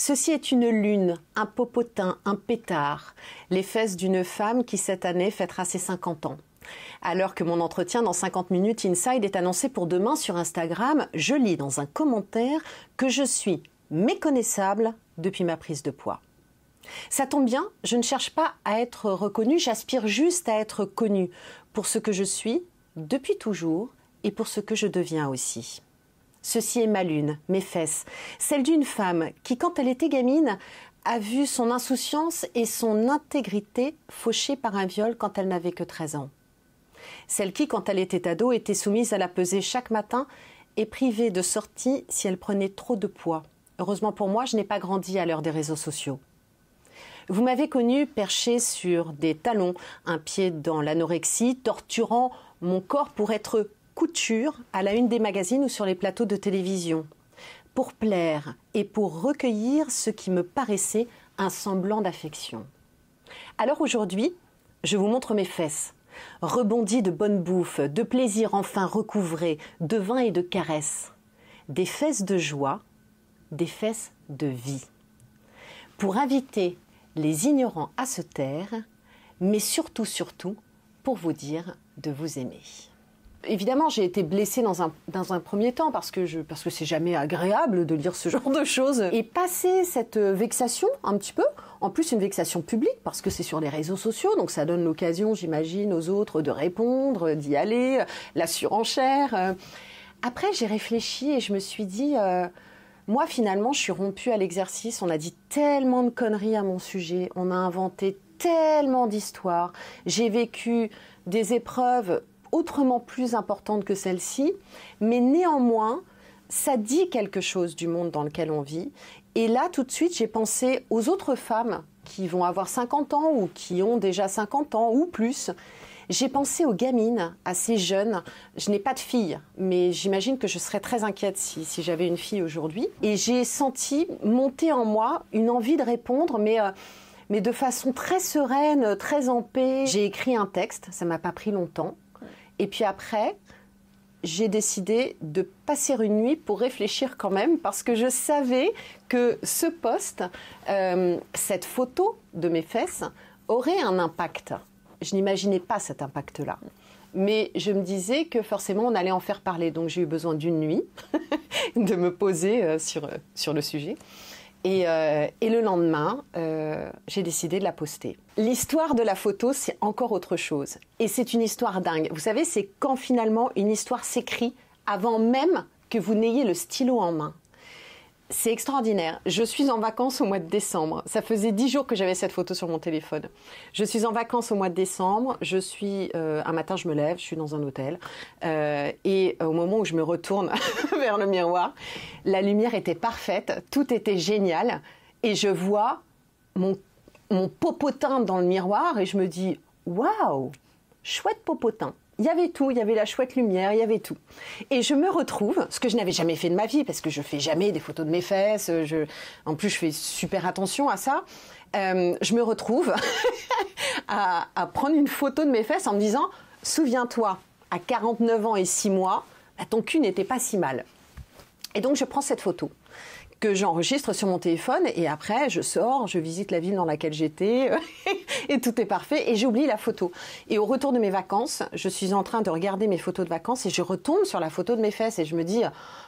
Ceci est une lune, un popotin, un pétard, les fesses d'une femme qui cette année fêtera ses 50 ans. Alors que mon entretien dans 50 minutes Inside est annoncé pour demain sur Instagram, je lis dans un commentaire que je suis méconnaissable depuis ma prise de poids. Ça tombe bien, je ne cherche pas à être reconnue, j'aspire juste à être connue pour ce que je suis depuis toujours et pour ce que je deviens aussi. Ceci est ma lune, mes fesses. Celle d'une femme qui, quand elle était gamine, a vu son insouciance et son intégrité fauchée par un viol quand elle n'avait que 13 ans. Celle qui, quand elle était ado, était soumise à la pesée chaque matin et privée de sortie si elle prenait trop de poids. Heureusement pour moi, je n'ai pas grandi à l'heure des réseaux sociaux. Vous m'avez connue perchée sur des talons, un pied dans l'anorexie, torturant mon corps pour être couture à la une des magazines ou sur les plateaux de télévision, pour plaire et pour recueillir ce qui me paraissait un semblant d'affection. Alors aujourd'hui, je vous montre mes fesses, rebondies de bonne bouffe, de plaisir enfin recouvré, de vin et de caresses. Des fesses de joie, des fesses de vie. Pour inviter les ignorants à se taire, mais surtout, surtout, pour vous dire de vous aimer évidemment, j'ai été blessée dans un, premier temps parce que je, parce que c'est jamais agréable de lire ce genre de choses. Et passer cette vexation un petit peu, en plus une vexation publique parce que c'est sur les réseaux sociaux, donc ça donne l'occasion, j'imagine, aux autres de répondre, d'y aller, la surenchère. Après, j'ai réfléchi et je me suis dit, euh, moi finalement, je suis rompue à l'exercice. On a dit tellement de conneries à mon sujet, on a inventé tellement d'histoires. J'ai vécu des épreuves autrement plus importante que celle-ci, mais néanmoins, ça dit quelque chose du monde dans lequel on vit. Et là, tout de suite, j'ai pensé aux autres femmes qui vont avoir 50 ans ou qui ont déjà 50 ans ou plus. J'ai pensé aux gamines, à ces jeunes. Je n'ai pas de fille, mais j'imagine que je serais très inquiète si, j'avais une fille aujourd'hui. Et j'ai senti monter en moi une envie de répondre, mais... Euh, mais de façon très sereine, très en paix. J'ai écrit un texte, ça m'a pas pris longtemps. Et puis après, j'ai décidé de passer une nuit pour réfléchir quand même, parce que je savais que ce poste, euh, cette photo de mes fesses, aurait un impact. Je n'imaginais pas cet impact-là. Mais je me disais que forcément on allait en faire parler, donc j'ai eu besoin d'une nuit de me poser euh, euh, sur le sujet. Euh, et, le lendemain, euh, j'ai décidé de la poster. L'histoire de la photo, c'est encore autre chose. Et c'est une histoire dingue. Vous savez, c'est quand finalement une histoire s'écrit avant même que vous n'ayez le stylo en main c'est extraordinaire. Je suis en vacances au mois de décembre. Ça faisait dix jours que j'avais cette photo sur mon téléphone. Je suis en vacances au mois de décembre. Je suis euh, un matin, je me lève, je suis dans un hôtel, euh, et au moment où je me retourne vers le miroir, la lumière était parfaite, tout était génial, et je vois mon mon popotin dans le miroir, et je me dis waouh, chouette popotin. Il y avait tout, il y avait la chouette lumière, il y avait tout. Et je me retrouve, ce que je n'avais jamais fait de ma vie, parce que je fais jamais des photos de mes fesses, en plus je fais super attention à ça, euh, je me retrouve à, prendre une photo de mes fesses en me disant, souviens-toi, à 49 ans et 6 mois, bah, ton cul n'était pas si mal. Et donc je prends cette photo que j'enregistre sur mon téléphone et après je sors, je visite la ville dans laquelle j'étais et tout est parfait et j'oublie la photo. Et au retour de mes vacances, je suis en train de regarder mes photos de vacances et je retombe sur la photo de mes fesses et je me dis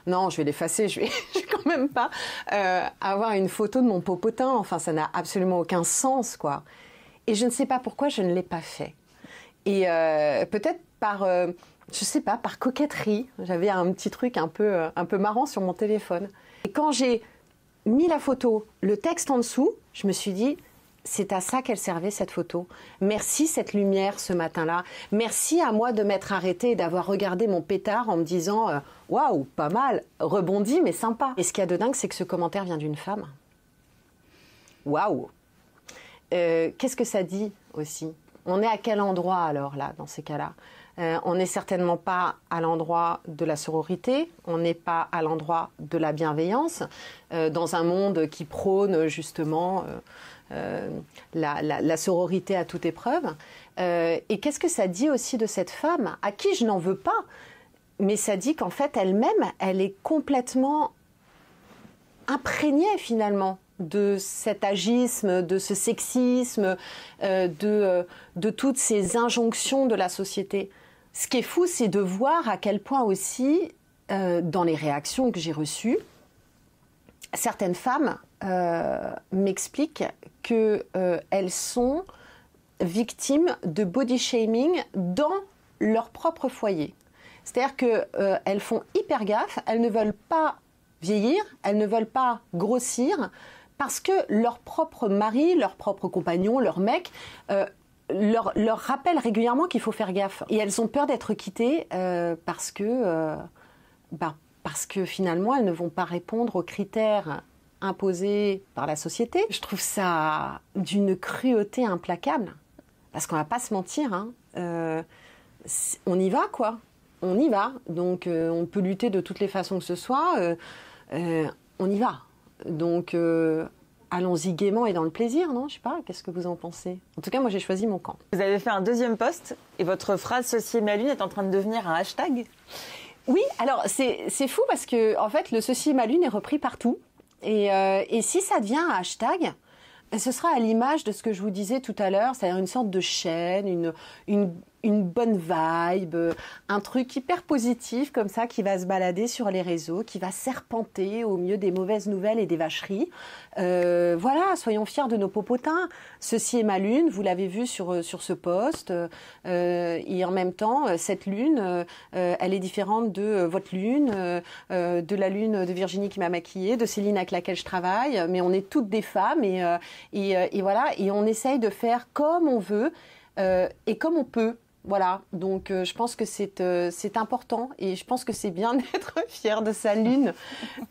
non, je vais l'effacer, je vais, je vais quand même pas euh, avoir une photo de mon popotin. Enfin, ça n'a absolument aucun sens quoi. Et je ne sais pas pourquoi je ne l'ai pas fait. Et euh, peut-être par euh, je sais pas, par coquetterie, j'avais un petit truc un peu, euh, un peu marrant sur mon téléphone. Et quand j'ai mis la photo, le texte en dessous, je me suis dit, c'est à ça qu'elle servait cette photo. Merci cette lumière ce matin-là. Merci à moi de m'être arrêtée et d'avoir regardé mon pétard en me disant euh, waouh, pas mal, rebondi mais sympa. Et ce qu'il y a de dingue, c'est que ce commentaire vient d'une femme. Waouh. Euh, qu'est-ce que ça dit aussi On est à quel endroit alors là dans ces cas-là euh, on n'est certainement pas à l'endroit de la sororité, on n'est pas à l'endroit de la bienveillance, euh, dans un monde qui prône justement euh, la, sororité à toute épreuve. et qu'est-ce que ça dit aussi de cette femme, à qui je n'en veux pas, mais ça dit qu'en fait elle-même, elle est complètement imprégnée finalement de cet agisme, de ce sexisme, de toutes ces injonctions de la société. Ce qui est fou, c'est de voir à quel point aussi, euh, dans les réactions que j'ai reçues, certaines femmes euh, m'expliquent qu'elles euh, sont victimes de body shaming dans leur propre foyer. C'est-à-dire qu'elles font hyper gaffe, elles ne veulent pas vieillir, elles ne veulent pas grossir, parce que leur propre mari, leur propre compagnon, leur mec, leur, leur rappellent régulièrement qu'il faut faire gaffe. Et elles ont peur d'être quittées euh, parce que, euh, ben, parce que finalement, elles ne vont pas répondre aux critères imposés par la société. Je trouve ça d'une cruauté implacable. Parce qu'on va pas se mentir, hein. euh, on y va quoi. On y va. Donc on peut lutter de toutes les façons que ce soit. on y va. Donc allons-y gaiement et dans le plaisir, non Je sais pas, qu'est-ce que vous en pensez En tout cas, moi j'ai choisi mon camp. Vous avez fait un deuxième poste et votre phrase Ceci est ma lune est en train de devenir un hashtag Oui, alors c'est fou parce que en fait le Ceci est ma lune est repris partout. Et, euh, si ça devient un hashtag, ben, ce sera à l'image de ce que je vous disais tout à l'heure, c'est-à-dire une sorte de chaîne, une, une, une bonne vibe, un truc hyper positif comme ça qui va se balader sur les réseaux, qui va serpenter au mieux des mauvaises nouvelles et des vacheries. Euh, voilà, soyons fiers de nos popotins. Ceci est ma lune, vous l'avez vu sur, euh, sur ce poste. Euh, et en même temps, cette lune, elle est différente de votre lune, de la lune de Virginie qui m'a maquillée, de Céline avec laquelle je travaille. Mais on est toutes des femmes et voilà, et on essaye de faire comme on veut et comme on peut. Voilà, donc euh, je pense que euh, c'est important et je pense que c'est bien d'être fier de sa lune.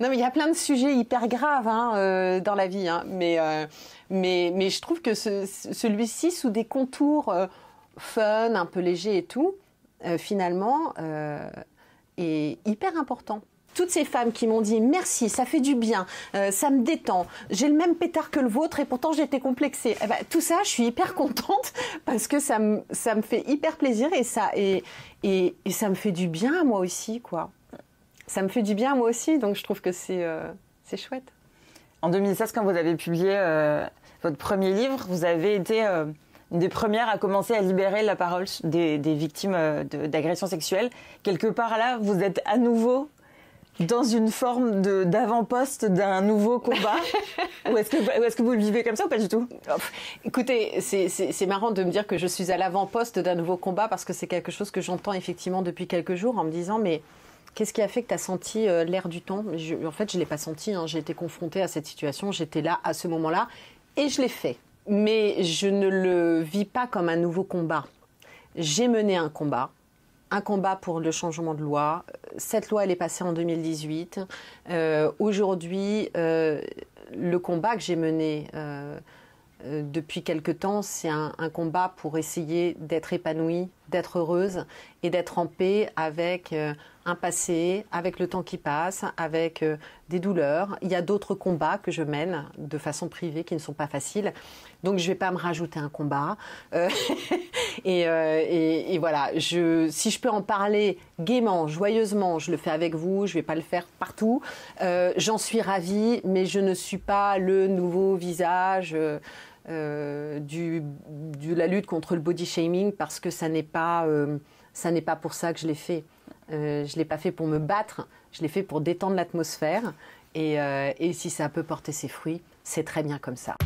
non mais il y a plein de sujets hyper graves hein, euh, dans la vie, hein, mais mais je trouve que celui-ci sous des contours fun, un peu légers et tout, finalement est hyper important toutes ces femmes qui m'ont dit merci, ça fait du bien, euh, ça me détend, j'ai le même pétard que le vôtre et pourtant j'étais complexée. Eh ben, tout ça, je suis hyper contente parce que ça me, ça me fait hyper plaisir et ça, et, et, ça me fait du bien à moi aussi, quoi. Ça me fait du bien moi aussi, donc je trouve que c'est euh, chouette. En 2016, quand vous avez publié euh, votre premier livre, vous avez été une des premières à commencer à libérer la parole des, des victimes d'agressions sexuelles. Quelque part là, vous êtes à nouveau dans une forme d'avant-poste d'un nouveau combat Ou est-ce que, vous le vivez comme ça ou pas du tout oh, Écoutez, c'est marrant de me dire que je suis à l'avant-poste d'un nouveau combat parce que c'est quelque chose que j'entends effectivement depuis quelques jours en me disant mais qu'est-ce qui a fait que tu as senti euh, l'air du temps En fait, je ne l'ai pas senti, hein. j'ai été confrontée à cette situation, j'étais là à ce moment-là et je l'ai fait. Mais je ne le vis pas comme un nouveau combat. J'ai mené un combat, un combat pour le changement de loi. Cette loi, elle est passée en 2018. Euh, aujourd'hui, euh, le combat que j'ai mené euh, depuis quelque temps, c'est un, un, combat pour essayer d'être épanouie, d'être heureuse et d'être en paix avec un passé, avec le temps qui passe, avec euh, des douleurs. Il y a d'autres combats que je mène de façon privée qui ne sont pas faciles. Donc je ne vais pas me rajouter un combat. Euh, euh, et, voilà, je, si je peux en parler gaiement, joyeusement, je le fais avec vous, je ne vais pas le faire partout. J'en suis ravie, mais je ne suis pas le nouveau visage. du, de la lutte contre le body shaming parce que ça n'est pas ça n'est pas pour ça que je l'ai fait. Euh, je ne l'ai pas fait pour me battre, je l'ai fait pour détendre l'atmosphère. Et, euh, et si ça peut porter ses fruits, c'est très bien comme ça.